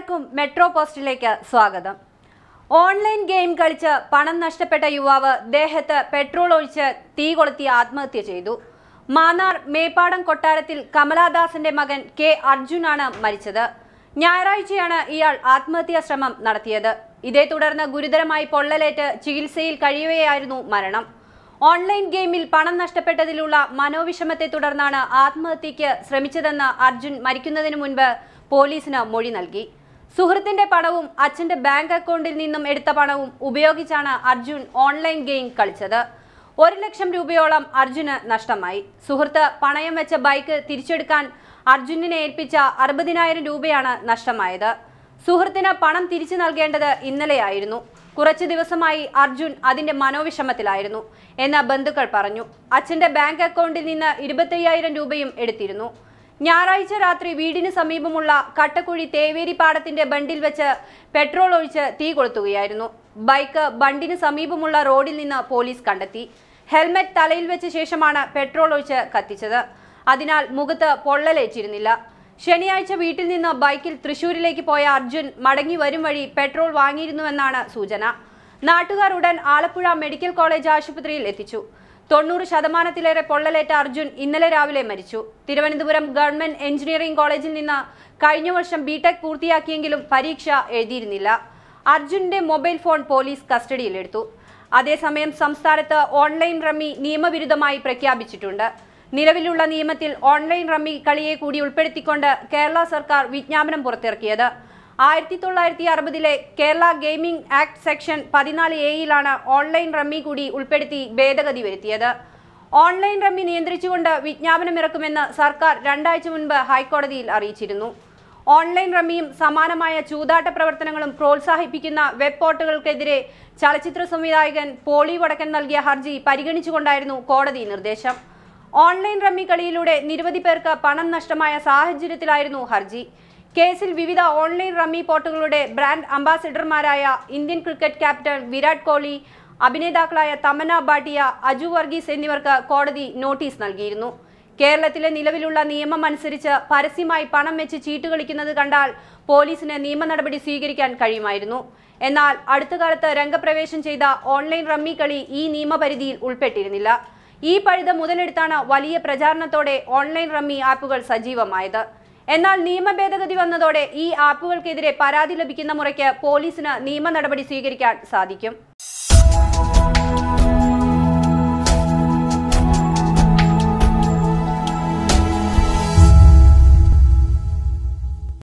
എല്ലാവർക്കും മെട്രോ പോസ്റ്റിലേക്ക് സ്വാഗതം ഓൺലൈൻ ഗെയിം കളിച്ച് പണം നഷ്ടപ്പെട്ട യുവാവ് ദേഹത്ത് പെട്രോൾ ഒഴിച്ച് തീ കൊളുത്തി ആത്മഹത്യ ചെയ്തു മാന്നാർ മേപ്പാടം കൊട്ടാരത്തിൽ കമലാദാസിന്റെ മകൻ കെ അർജുനാണ് മരിച്ചത് ഞായറാഴ്ചയാണ് ഇയാൾ ആത്മഹത്യാ ശ്രമം നടത്തിയത് ഇതേ തുടർന്ന് ഗുരുതരമായി പൊള്ളലേറ്റ് ചികിത്സയിൽ കഴിയുകയായിരുന്നു മരണം ഓൺലൈൻ ഗെയിമിൽ പണം നഷ്ടപ്പെട്ടതിലുള്ള മനോവിഷമത്തെ തുടർന്നാണ് ആത്മഹത്യയ്ക്ക് ശ്രമിച്ചതെന്ന് അർജുൻ മരിക്കുന്നതിന് മുൻപ് പോലീസിന് മൊഴി നൽകി സുഹൃത്തിന്റെ പണവും അച്ഛന്റെ ബാങ്ക് അക്കൗണ്ടിൽ നിന്നും എടുത്ത പണവും ഉപയോഗിച്ചാണ് അർജുൻ ഓൺലൈൻ ഗെയിം കളിച്ചത് ഒരു ലക്ഷം രൂപയോളം അർജുന് നഷ്ടമായി സുഹൃത്ത് പണയം വെച്ച ബൈക്ക് തിരിച്ചെടുക്കാൻ അർജുനെ ഏൽപ്പിച്ച അറുപതിനായിരം രൂപയാണ് നഷ്ടമായത് സുഹൃത്തിന് പണം തിരിച്ചു നൽകേണ്ടത് ഇന്നലെയായിരുന്നു കുറച്ചു ദിവസമായി അർജുൻ അതിന്റെ മനോവിഷമത്തിലായിരുന്നു എന്ന ബന്ധുക്കൾ പറഞ്ഞു അച്ഛന്റെ ബാങ്ക് അക്കൗണ്ടിൽ നിന്ന് ഇരുപത്തയ്യായിരം രൂപയും എടുത്തിരുന്നു ഞായറാഴ്ച രാത്രി വീടിന് സമീപമുള്ള കട്ടക്കുഴി തേവേരി പാടത്തിന്റെ ബണ്ടിൽ വെച്ച് പെട്രോൾ ഒഴിച്ച് തീ കൊളുത്തുകയായിരുന്നു ബൈക്ക് ബണ്ടിന് സമീപമുള്ള റോഡിൽ നിന്ന് പോലീസ് കണ്ടെത്തി ഹെൽമെറ്റ് തലയിൽ വെച്ച ശേഷമാണ് പെട്രോൾ ഒഴിച്ച് കത്തിച്ചത് അതിനാൽ മുഖത്ത് പൊള്ളലേറ്റിരുന്നില്ല ശനിയാഴ്ച വീട്ടിൽ നിന്ന് ബൈക്കിൽ തൃശൂരിലേക്ക് പോയ അർജുൻ മടങ്ങി വരും വഴി പെട്രോൾ വാങ്ങിയിരുന്നുവെന്നാണ് സൂചന നാട്ടുകാർ ഉടൻ ആലപ്പുഴ മെഡിക്കൽ കോളേജ് ആശുപത്രിയിൽ എത്തിച്ചു തൊണ്ണൂറ് ശതമാനത്തിലേറെ പൊള്ളലേറ്റ അർജുൻ ഇന്നലെ രാവിലെ മരിച്ചു തിരുവനന്തപുരം ഗവൺമെന്റ് എഞ്ചിനീയറിംഗ് കോളേജിൽ നിന്ന് കഴിഞ്ഞ വർഷം ബിടെക് പൂർത്തിയാക്കിയെങ്കിലും പരീക്ഷ എഴുതിയിരുന്നില്ല അർജുന്റെ മൊബൈൽ ഫോൺ പോലീസ് കസ്റ്റഡിയിലെടുത്തു അതേസമയം സംസ്ഥാനത്ത് ഓൺലൈൻ റമ്മി നിയമവിരുദ്ധമായി പ്രഖ്യാപിച്ചിട്ടുണ്ട് നിലവിലുള്ള നിയമത്തിൽ ഓൺലൈൻ റമ്മി കളിയെ കൂടി ഉൾപ്പെടുത്തിക്കൊണ്ട് കേരള സർക്കാർ വിജ്ഞാപനം പുറത്തിറക്കിയത് ആയിരത്തി തൊള്ളായിരത്തി അറുപതിലെ കേരള ഗെയിമിംഗ് ആക്ട് സെക്ഷൻ പതിനാല് എയിലാണ് ഓൺലൈൻ റമ്മി കൂടി ഉൾപ്പെടുത്തി ഭേദഗതി വരുത്തിയത് ഓൺലൈൻ റമ്മി നിയന്ത്രിച്ചുകൊണ്ട് വിജ്ഞാപനമിറക്കുമെന്ന് സർക്കാർ രണ്ടാഴ്ച മുൻപ് ഹൈക്കോടതിയിൽ അറിയിച്ചിരുന്നു ഓൺലൈൻ റമ്മിയും സമാനമായ ചൂതാട്ട പ്രവർത്തനങ്ങളും പ്രോത്സാഹിപ്പിക്കുന്ന വെബ് പോർട്ടുകൾക്കെതിരെ ചലച്ചിത്ര സംവിധായകൻ പോളി വടക്കൻ നൽകിയ ഹർജി പരിഗണിച്ചുകൊണ്ടായിരുന്നു കോടതി നിർദ്ദേശം ഓൺലൈൻ റമ്മി കളിയിലൂടെ നിരവധി പേർക്ക് പണം നഷ്ടമായ സാഹചര്യത്തിലായിരുന്നു ഹർജി കേസിൽ വിവിധ ഓൺലൈൻ റമ്മി പോർട്ടുകളുടെ ബ്രാൻഡ് അംബാസിഡർമാരായ Indian cricket captain Virat Kohli അഭിനേതാക്കളായ തമന ബാട്ടിയ അജു വർഗീസ് എന്നിവർക്ക് കോടതി നോട്ടീസ് നൽകിയിരുന്നു കേരളത്തിലെ നിലവിലുള്ള നിയമം അനുസരിച്ച് പരസ്യമായി പണം വെച്ച് ചീട്ട് കളിക്കുന്നത് കണ്ടാൽ പോലീസിന് നിയമ നടപടി സ്വീകരിക്കാൻ കഴിയുമായിരുന്നു എന്നാൽ അടുത്ത കാലത്ത് രംഗപ്രവേശം ചെയ്ത ഓൺലൈൻ റമ്മി കളി ഈ നിയമപരിധിയിൽ ഉൾപ്പെട്ടിരുന്നില്ല ഈ പഴുത മുതലെടുത്താണ് വലിയ പ്രചാരണത്തോടെ ഓൺലൈൻ റമ്മി ആപ്പുകൾ സജീവമായത് എന്നാൽ നിയമ ഭേദഗതി വന്നതോടെ ഈ ആപ്പുകൾക്കെതിരെ പരാതി ലഭിക്കുന്ന മുറയ്ക്ക് പോലീസിന് നിയമ നടപടി സ്വീകരിക്കാൻ സാധിക്കും